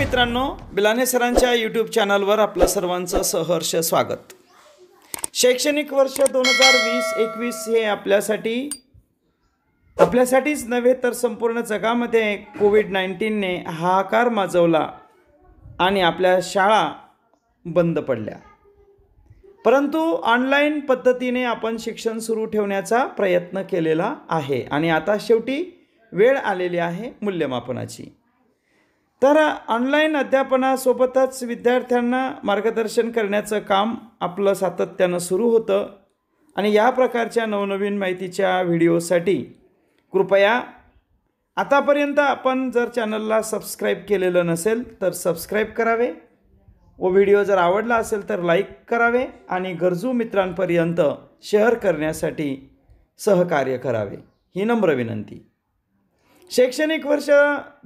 मित्रांनो बिलाने सरांच्या यूट्यूब चॅनलवर आपलं सर्वांचं सहर्ष स्वागत शैक्षणिक वर्ष दोन हजार वीस एकवीस हे आपल्यासाठी आपल्यासाठीच नव्हे तर संपूर्ण जगामध्ये कोविड नाईन्टीनने हाहाकार माजवला आणि आपल्या शाळा बंद पडल्या परंतु ऑनलाईन पद्धतीने आपण शिक्षण सुरू ठेवण्याचा प्रयत्न केलेला आहे आणि आता शेवटी वेळ आलेली आहे मूल्यमापनाची तर ऑनलाईन अध्यापनासोबतच विद्यार्थ्यांना मार्गदर्शन करण्याचं काम आपलं सातत्यानं सुरू होतं आणि या प्रकारच्या नवनवीन माहितीच्या व्हिडिओसाठी कृपया आतापर्यंत आपण जर चॅनलला सबस्क्राईब केलेलं नसेल तर सबस्क्राईब करावे व व्हिडिओ जर आवडला असेल तर लाईक करावे आणि गरजू मित्रांपर्यंत शेअर करण्यासाठी सहकार्य करावे ही नम्र विनंती शैक्षणिक वर्ष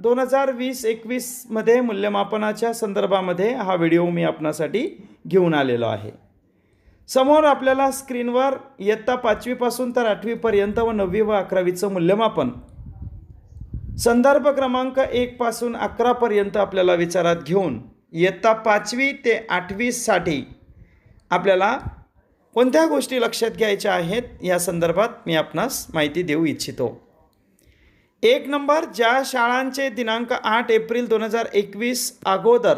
दोन हजार वीस एकवीसमध्ये मूल्यमापनाच्या संदर्भामध्ये हा व्हिडिओ मी आपणासाठी घेऊन आलेलो आहे समोर आपल्याला स्क्रीनवर इयत्ता पाचवीपासून तर आठवीपर्यंत व नववी व अकरावीचं मूल्यमापन संदर्भ क्रमांक एकपासून अकरापर्यंत आपल्याला विचारात घेऊन इयत्ता पाचवी ते आठवीसाठी आपल्याला कोणत्या गोष्टी लक्षात घ्यायच्या आहेत या संदर्भात मी आपणास माहिती देऊ इच्छितो एक नंबर ज्या शाळांचे दिनांक आठ एप्रिल दोन हजार एकवीस अगोदर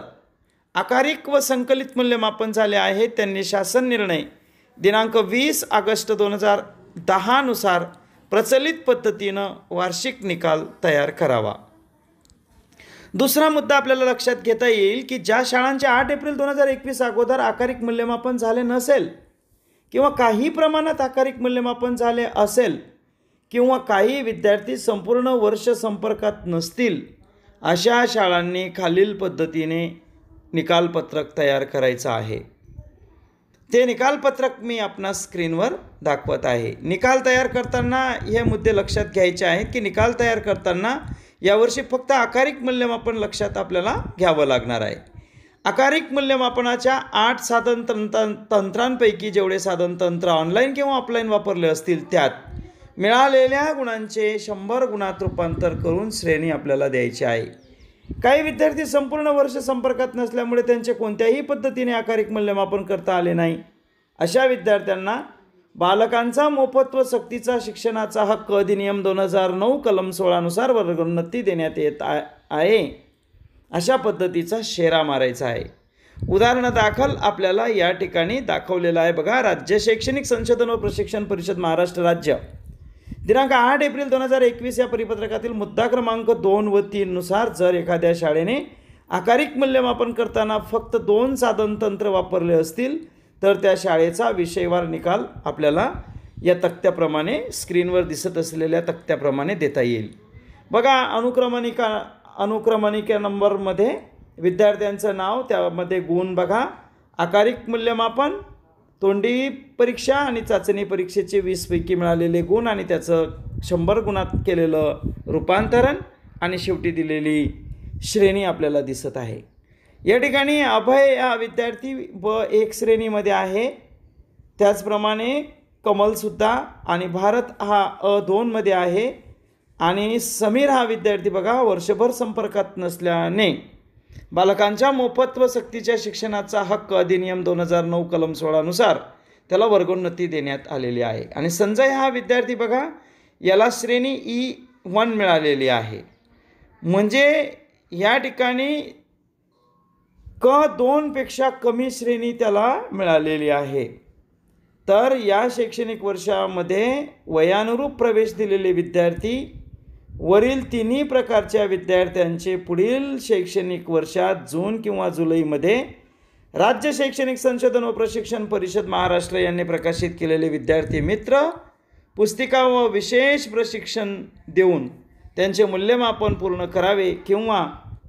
आकारिक व संकलित मूल्यमापन झाले आहे त्यांनी शासन निर्णय दिनांक वीस ऑगस्ट दोन हजार दहानुसार प्रचलित पद्धतीनं वार्षिक निकाल तयार करावा दुसरा मुद्दा आपल्याला लक्षात घेता येईल की ज्या शाळांचे आठ एप्रिल दोन हजार एकवीस अगोदर आकारिक मूल्यमापन झाले नसेल किंवा काही प्रमाणात आकारिक मूल्यमापन झाले असेल किंवा काही विद्यार्थी संपूर्ण वर्ष संपर्कात नसतील अशा शाळांनी खालील पद्धतीने निकालपत्रक तयार करायचं आहे ते निकालपत्रक मी आपणा स्क्रीनवर दाखवत आहे निकाल तयार करताना हे मुद्दे लक्षात घ्यायचे आहेत की निकाल तयार करताना यावर्षी फक्त आकारिक मूल्यमापन लक्षात आपल्याला घ्यावं लागणार आहे आकारिक मूल्यमापनाच्या आठ साधन तंत्र तंत्रांपैकी जेवढे साधन तंत्र ऑनलाईन किंवा ऑफलाईन वापरले असतील त्यात मिळालेल्या गुणांचे शंभर गुणात रूपांतर करून श्रेणी आपल्याला द्यायची आहे काही विद्यार्थी संपूर्ण वर्ष संपर्कात नसल्यामुळे त्यांचे कोणत्याही पद्धतीने आकारिक मूल्यमापन करता आले नाही अशा विद्यार्थ्यांना बालकांचा मोफत व सक्तीचा शिक्षणाचा हक्क अधिनियम दोन हजार नऊ कलम सोळानुसार वर्गोन्नती देण्यात येत आहे अशा पद्धतीचा शेरा मारायचा आहे उदाहरणादाखल आपल्याला या ठिकाणी दाखवलेला आहे बघा राज्य शैक्षणिक संशोधन व प्रशिक्षण परिषद महाराष्ट्र राज्य दिनांक आठ एप्रिल दोन हजार एकवीस या परिपत्रकातील मुद्दा क्रमांक दोन व तीननुसार जर एखाद्या शाळेने आकारिक मूल्यमापन करताना फक्त दोन साधन तंत्र वापरले असतील तर त्या शाळेचा विषयवार निकाल आपल्याला या तक्त्याप्रमाणे स्क्रीनवर दिसत असलेल्या तक्त्याप्रमाणे देता येईल बघा अनुक्रमणिका अनुक्रमणिका नंबरमध्ये विद्यार्थ्यांचं नाव त्यामध्ये गुण बघा आकारिक मूल्यमापन तोंडी परीक्षा आणि चाचणी परीक्षेचे वीसपैकी मिळालेले गुण आणि त्याचं शंभर गुणात केलेलं रूपांतरण आणि शेवटी दिलेली श्रेणी आपल्याला दिसत आहे या ठिकाणी अभय हा विद्यार्थी ब एक श्रेणीमध्ये आहे त्याचप्रमाणे कमलसुद्धा आणि भारत हा अ दोनमध्ये आहे आणि समीर हा विद्यार्थी बघा वर्षभर संपर्कात नसल्याने बालकांच्या मोफत व सक्तीच्या शिक्षणाचा हक्क अधिनियम दोन हजार नऊ कलम सोळानुसार त्याला वर्गोन्नती देण्यात आलेली आहे आणि संजय हा विद्यार्थी बघा याला श्रेणी ई वन मिळालेली आहे म्हणजे या ठिकाणी क दोनपेक्षा कमी श्रेणी त्याला मिळालेली आहे तर या शैक्षणिक वर्षामध्ये वयानुरूप प्रवेश दिलेले विद्यार्थी वरील तिन्ही प्रकारच्या विद्यार्थ्यांचे पुढील शैक्षणिक वर्षात जून किंवा जुलैमध्ये राज्य शैक्षणिक संशोधन व प्रशिक्षण परिषद महाराष्ट्र यांनी प्रकाशित केलेले विद्यार्थी मित्र पुस्तिका व विशेष प्रशिक्षण देऊन त्यांचे मूल्यमापन पूर्ण करावे किंवा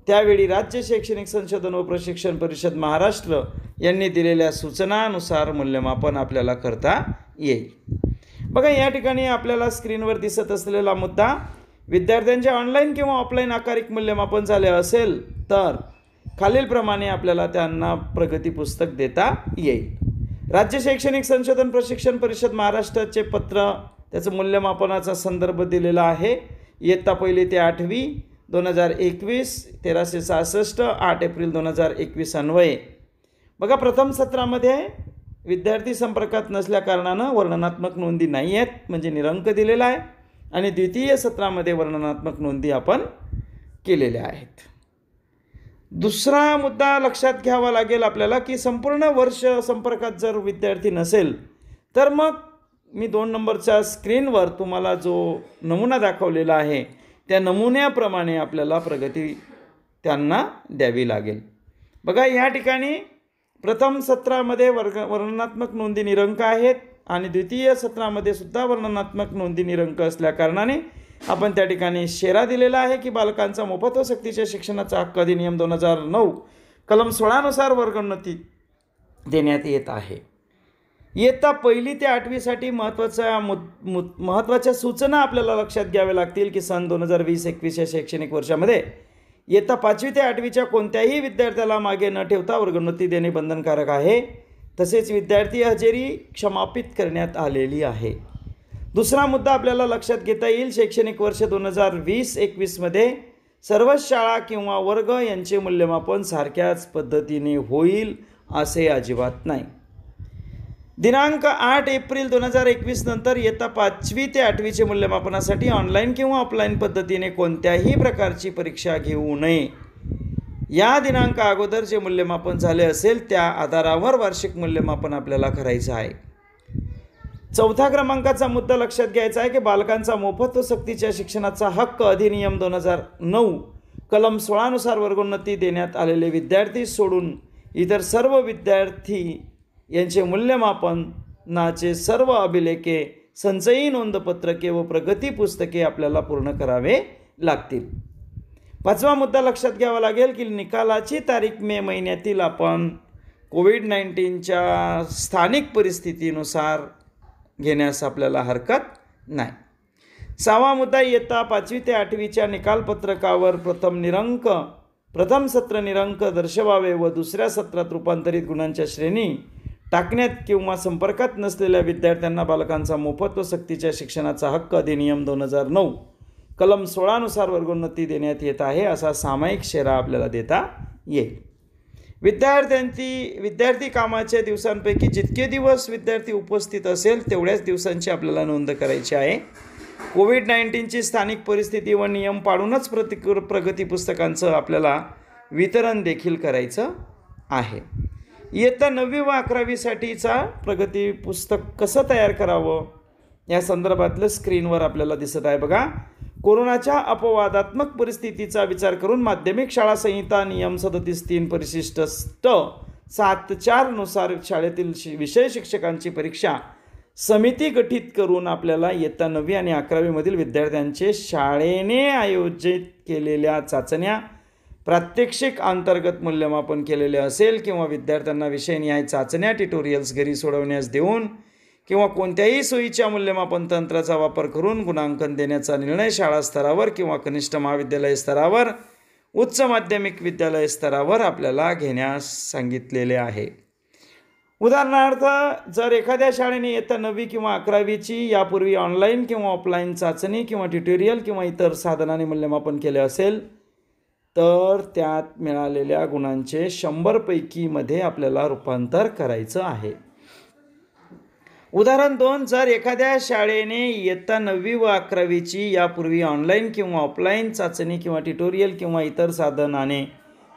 त्यावेळी राज्य शैक्षणिक संशोधन व प्रशिक्षण परिषद महाराष्ट्र यांनी दिलेल्या सूचनानुसार मूल्यमापन आपल्याला करता येईल बघा या ठिकाणी आपल्याला स्क्रीनवर दिसत असलेला मुद्दा विद्यार्थ्यांचे ऑनलाईन किंवा ऑफलाईन आकारिक मूल्यमापन झाले असेल तर खालीलप्रमाणे आपल्याला त्यांना प्रगती पुस्तक देता येईल राज्य शैक्षणिक संशोधन प्रशिक्षण परिषद महाराष्ट्राचे पत्र त्याचं मूल्यमापनाचा संदर्भ दिलेला आहे इयत्ता पहिली ते आठवी दोन हजार एकवीस तेराशे सहासष्ट आठ एप्रिल दोन हजार एकवीस अन्वये बघा प्रथम सत्रामध्ये विद्यार्थी संपर्कात नसल्याकारणानं वर्णनात्मक नोंदी नाही आहेत म्हणजे निरंक दिलेला आहे आणि द्वितीय सत्रामध्ये वर्णनात्मक नोंदी आपण केलेल्या आहेत दुसरा मुद्दा लक्षात घ्यावा लागेल आपल्याला की संपूर्ण वर्ष संपर्कात जर विद्यार्थी नसेल तर मग मी दोन नंबरच्या स्क्रीनवर तुम्हाला जो नमुना दाखवलेला आहे त्या नमुन्याप्रमाणे आपल्याला प्रगती त्यांना द्यावी लागेल बघा या ठिकाणी प्रथम सत्रामध्ये वर्ग वर्णनात्मक नोंदी निरंक आहेत आणि द्वितीय सत्रामध्ये सुद्धा वर्णनात्मक नोंदी निरंक असल्याकारणाने आपण त्या ठिकाणी शेरा दिलेला आहे की बालकांचा मोफत व सक्तीच्या शिक्षणाचा हक्क अधिनियम दोन हजार नऊ कलम सोळानुसार वर्गोन्नती देण्यात येत आहे इयत्ता पहिली ते आठवीसाठी महत्त्वाच्या मु महत्त्वाच्या सूचना आपल्याला लक्षात घ्याव्या लागतील की सन दोन हजार वीस एकवीस या शैक्षणिक वर्षामध्ये इयत्ता पाचवी ते आठवीच्या कोणत्याही विद्यार्थ्याला मागे न ठेवता वर्गोन्नती देणे बंधनकारक आहे तसेच विद्यार्थी हजेरी क्षमापित करण्यात आलेली आहे दुसरा मुद्दा आपल्याला लक्षात घेता येईल शैक्षणिक वर्ष दोन हजार वीस एकवीसमध्ये सर्वच शाळा किंवा वर्ग यांचे मूल्यमापन सारख्याच पद्धतीने होईल असे अजिबात नाही दिनांक आठ एप्रिल दोन हजार एकवीस नंतर येत्या पाचवी ते आठवीचे मूल्यमापनासाठी ऑनलाईन किंवा ऑफलाईन पद्धतीने कोणत्याही प्रकारची परीक्षा घेऊ नये या दिनांक अगोदर जे मूल्यमापन झाले असेल त्या आधारावर वार्षिक मूल्यमापन आपल्याला करायचं आहे चौथ्या क्रमांकाचा मुद्दा लक्षात घ्यायचा आहे की बालकांचा मोफत व सक्तीच्या शिक्षणाचा हक्क अधिनियम दोन हजार नऊ कलम सोळानुसार वर्गोन्नती देण्यात आलेले विद्यार्थी सोडून इतर सर्व विद्यार्थी यांचे मूल्यमापनाचे सर्व अभिलेखे संचयी नोंदपत्रके व प्रगती पुस्तके आपल्याला पूर्ण करावे लागतील पाचवा मुद्दा लक्षात घ्यावा लागेल की निकालाची तारीख मे महिन्यातील आपण कोविड नाईन्टीनच्या स्थानिक परिस्थितीनुसार घेण्यास आपल्याला हरकत नाही सहावा मुद्दा येता पाचवी ते आठवीच्या निकालपत्रकावर प्रथम निरंक प्रथम सत्र निरंक दर्शवावे व दुसऱ्या सत्रात रूपांतरित गुणांच्या श्रेणी टाकण्यात किंवा संपर्कात नसलेल्या विद्यार्थ्यांना बालकांचा मोफत व सक्तीच्या शिक्षणाचा हक्क अधिनियम दोन हजार नऊ कलम सोळानुसार वर्गोन्नती देण्यात येत आहे असा सामायिक शेरा आपल्याला देता येईल विद्यार्थ्यांची विद्यार्थी कामाच्या दिवसांपैकी जितके दिवस विद्यार्थी उपस्थित असेल तेवढ्याच दिवसांची आपल्याला नोंद करायची आहे कोविड नाईन्टीनची स्थानिक परिस्थिती व नियम पाळूनच प्रतिकृ प्रगती पुस्तकांचं आपल्याला वितरण देखील करायचं आहे इयत्ता नववी व अकरावीसाठीचा प्रगती पुस्तक कसं तयार करावं या संदर्भातलं स्क्रीनवर आपल्याला दिसत आहे बघा कोरोनाच्या अपवादात्मक परिस्थितीचा विचार करून माध्यमिक शाळा संहिता नियम सदतीस तीन परिशिष्ट ट सात चारनुसार शाळेतील शि विषय शिक्षकांची परीक्षा समिती गठीत करून आपल्याला इयत्ता नववी आणि अकरावीमधील विद्यार्थ्यांचे शाळेने आयोजित केलेल्या चाचण्या प्रात्यक्षिक अंतर्गत मूल्यमापन केलेले असेल किंवा विद्यार्थ्यांना विषयनिहाय चाचण्या ट्युटोरियल्स घरी सोडवण्यास देऊन किंवा कोणत्याही सोयीच्या मूल्यमापन तंत्राचा वापर करून गुणांकन देण्याचा निर्णय शाळा स्तरावर किंवा कनिष्ठ महाविद्यालय स्तरावर उच्च माध्यमिक विद्यालय स्तरावर आपल्याला घेण्यास सांगितलेले आहे उदाहरणार्थ जर एखाद्या शाळेने येत्या नववी किंवा अकरावीची यापूर्वी ऑनलाईन किंवा ऑफलाईन चाचणी किंवा ट्युटोरियल किंवा इतर साधनाने मूल्यमापन केले असेल तर त्यात मिळालेल्या गुणांचे शंभरपैकीमध्ये आपल्याला रूपांतर करायचं आहे उदाहरण दोन जर एखाद्या शाळेने इयत्ता नववी व अकरावीची यापूर्वी ऑनलाईन किंवा ऑफलाईन चाचणी किंवा ट्युटोरियल किंवा इतर साधनाने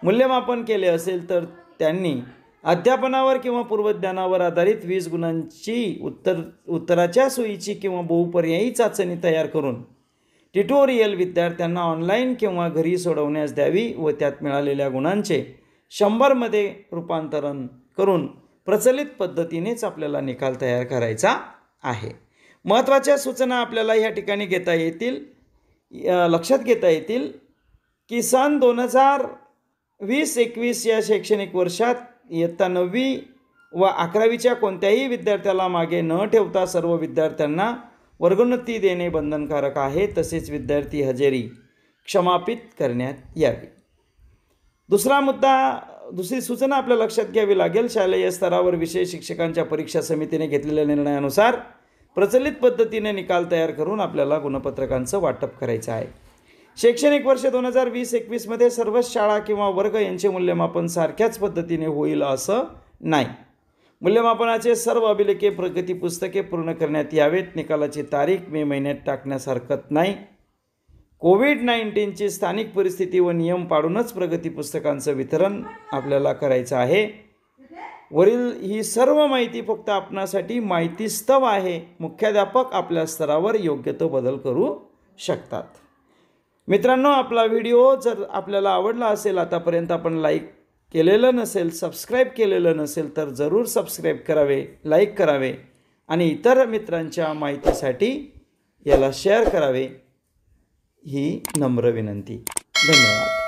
मूल्यमापन केले असेल तर त्यांनी अध्यापनावर किंवा पूर्वज्ञानावर आधारित वीस गुणांची उत्तर उत्तराच्या सोयीची किंवा बहुपर्यायी चाचणी तयार करून ट्युटोरियल विद्यार्थ्यांना ऑनलाईन किंवा घरी सोडवण्यास द्यावी व त्यात मिळालेल्या गुणांचे शंभरमध्ये रूपांतरण करून प्रचलित पद्धतीनेच आपल्याला निकाल तयार करायचा आहे महत्त्वाच्या सूचना आपल्याला या ठिकाणी घेता येतील लक्षात घेता येतील की सन दोन हजार वीस एकवीस या शैक्षणिक वर्षात इयत्ता नववी व अकरावीच्या कोणत्याही विद्यार्थ्याला मागे न ठेवता सर्व विद्यार्थ्यांना वर्गोन्नती देणे बंधनकारक आहे तसेच विद्यार्थी हजेरी क्षमापित करण्यात यावी दुसरा मुद्दा दुसरी सूचना आपल्या लक्षात घ्यावी लागेल शालेय स्तरावर विषय शिक्षकांच्या परीक्षा समितीने घेतलेल्या निर्णयानुसार प्रचलित पद्धतीने निकाल तयार करून आपल्याला गुणपत्रकांचं वाटप करायचं आहे शैक्षणिक वर्ष दोन हजार वीस एकवीसमध्ये सर्वच शाळा किंवा वर्ग यांचे मूल्यमापन सारख्याच पद्धतीने होईल असं नाही मूल्यमापनाचे सर्व अभिलेखे प्रगती पुस्तके पूर्ण करण्यात यावेत निकालाची तारीख मे महिन्यात टाकण्यास नाही कोविड नाईन्टीनची स्थानिक परिस्थिती व नियम पाडूनच प्रगती पुस्तकांचं वितरण आपल्याला करायचं आहे वरील ही सर्व माहिती फक्त आपणासाठी माहितीस्तव आहे मुख्याध्यापक आपल्या स्तरावर योग्य तो बदल करू शकतात मित्रांनो आपला व्हिडिओ जर आपल्याला आवडला असेल आतापर्यंत आपण लाईक केलेलं नसेल सबस्क्राईब केलेलं नसेल तर जरूर सबस्क्राईब करावे लाईक करावे आणि इतर मित्रांच्या माहितीसाठी याला शेअर करावे ही नम्र विनंती धन्यवाद